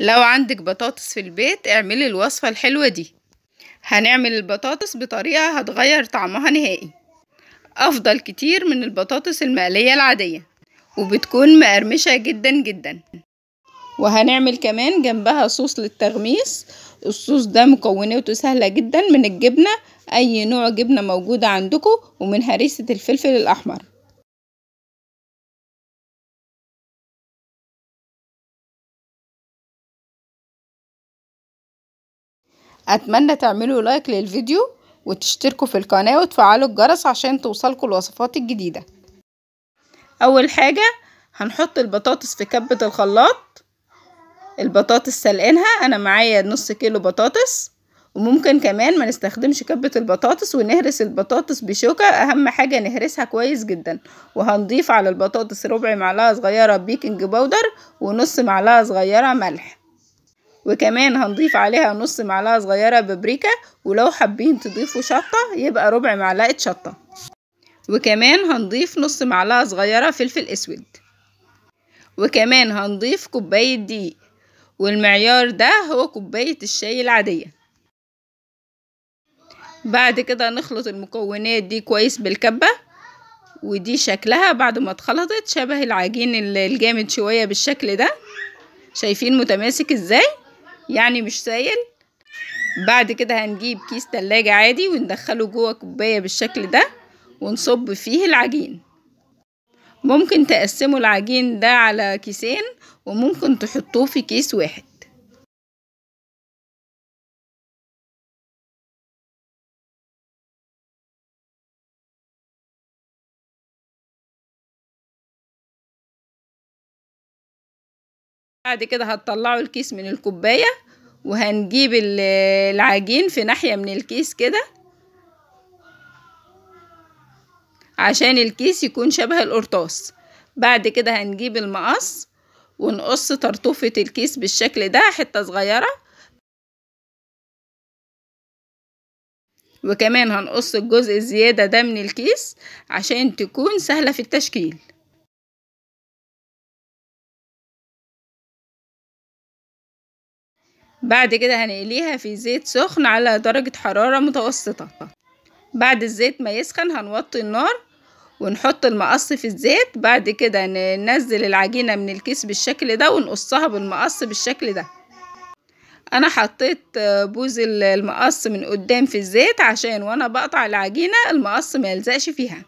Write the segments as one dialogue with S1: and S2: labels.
S1: لو عندك بطاطس في البيت اعملي الوصفة الحلوة دي هنعمل البطاطس بطريقة هتغير طعمها نهائي أفضل كتير من البطاطس المقلية العادية وبتكون مقرمشة جدا جدا وهنعمل كمان جنبها صوص للتغميس الصوص ده مكوناته سهلة جدا من
S2: الجبنة أي نوع جبنة موجودة عندكم ومن هريسة الفلفل الأحمر اتمنى تعملوا لايك للفيديو وتشتركوا في القناة وتفعلوا الجرس عشان توصلكوا الوصفات الجديدة
S1: اول حاجة هنحط البطاطس في كبة الخلاط البطاطس سلقينها انا معايا نص كيلو بطاطس وممكن كمان ما نستخدمش كبة البطاطس ونهرس البطاطس بشوكة اهم حاجة نهرسها كويس جدا وهنضيف على البطاطس ربع معلقة صغيرة بيكنج بودر ونص معلقة صغيرة ملح وكمان هنضيف عليها نص معلقة صغيرة بابريكا ولو حابين تضيفوا شطة يبقى ربع معلقة شطة وكمان هنضيف نص معلقة صغيرة فلفل اسود وكمان هنضيف كوباية دقيق والمعيار ده هو كوباية الشاي العادية بعد كده نخلط المكونات دي كويس بالكبة ودي شكلها بعد ما اتخلطت شبه العجين الجامد شوية بالشكل ده شايفين متماسك ازاي يعني مش سائل بعد كده هنجيب كيس تلاجة عادي وندخله جوه كوباية بالشكل ده ونصب فيه العجين
S2: ممكن تقسموا العجين ده على كيسين وممكن تحطوه في كيس واحد بعد كده هتطلعوا الكيس من الكوباية وهنجيب العجين في ناحية من الكيس
S1: كده عشان الكيس يكون شبه القرطاس بعد كده هنجيب المقص ونقص طرطوفة الكيس
S2: بالشكل ده حتة صغيرة وكمان هنقص الجزء الزيادة ده من الكيس عشان تكون سهلة في التشكيل بعد كده هنقليها في زيت سخن على درجة حرارة
S1: متوسطة بعد الزيت ما يسخن هنوطي النار ونحط المقص في الزيت بعد كده ننزل العجينة من الكيس بالشكل ده ونقصها بالمقص بالشكل ده انا حطيت بوز المقص من قدام في الزيت عشان وانا بقطع العجينة المقص ما يلزقش فيها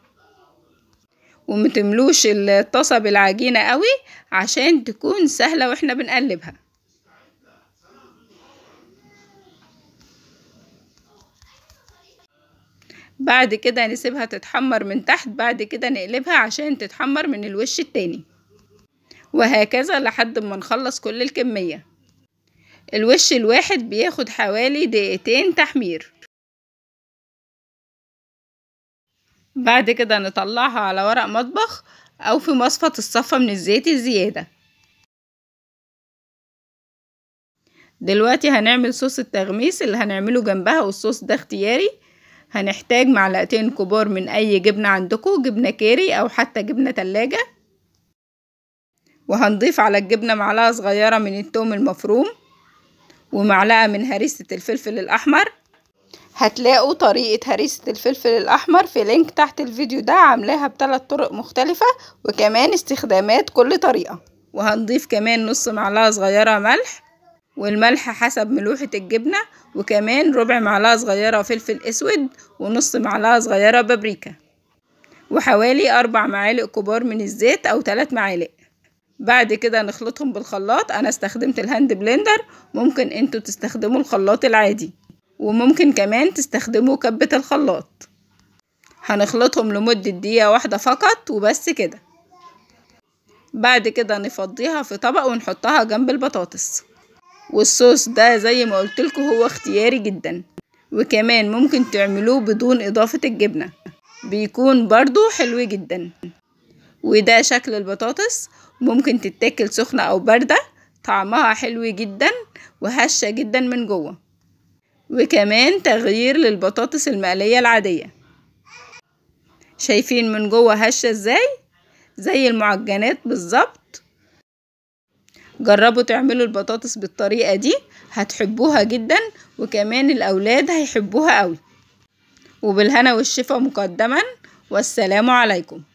S1: ومتملوش الطاسة بالعجينة قوي عشان تكون سهلة واحنا بنقلبها بعد كده نسيبها تتحمر من تحت بعد كده نقلبها عشان تتحمر من الوش التاني وهكذا لحد ما نخلص كل الكمية الوش الواحد بياخد حوالي دقيقتين تحمير
S2: بعد كده نطلعها على ورق مطبخ او في مصفة الصفة من الزيت الزيادة
S1: دلوقتي هنعمل صوص التغميس اللي هنعمله جنبها والصوص ده اختياري هنحتاج معلقتين كبار من أي جبنة عندكم جبنة كيري أو حتى جبنة تلاجة وهنضيف على الجبنة معلقة صغيرة من التوم المفروم ومعلقة من هريسة الفلفل الأحمر هتلاقوا طريقة هريسة الفلفل الأحمر في لينك تحت الفيديو ده عاملاها بثلاث طرق مختلفة وكمان استخدامات كل طريقة وهنضيف كمان نص معلقة صغيرة ملح والملح حسب ملوحة الجبنة وكمان ربع معلقة صغيرة فلفل اسود ونص معلقة صغيرة بابريكا وحوالي أربع معالق كبار من الزيت أو تلات معالق بعد كده نخلطهم بالخلاط أنا استخدمت الهاند بلندر ممكن انتوا تستخدموا الخلاط العادي وممكن كمان تستخدموا كبة الخلاط هنخلطهم لمدة دقيقة واحدة فقط وبس كده بعد كده نفضيها في طبق ونحطها جنب البطاطس والصوص ده زي ما قلتلكوا هو اختياري جدا وكمان ممكن تعملوه بدون اضافة الجبنة بيكون برضو حلو جدا وده شكل البطاطس ممكن تتاكل سخنة او باردة طعمها حلو جدا وهشة جدا من جوه وكمان تغيير للبطاطس المقلية العادية شايفين من جوه هشة ازاي زي المعجنات بالظبط جربوا تعملوا البطاطس بالطريقة دي هتحبوها جدا وكمان الأولاد هيحبوها قوي
S2: وبالهنا والشفا مقدما والسلام عليكم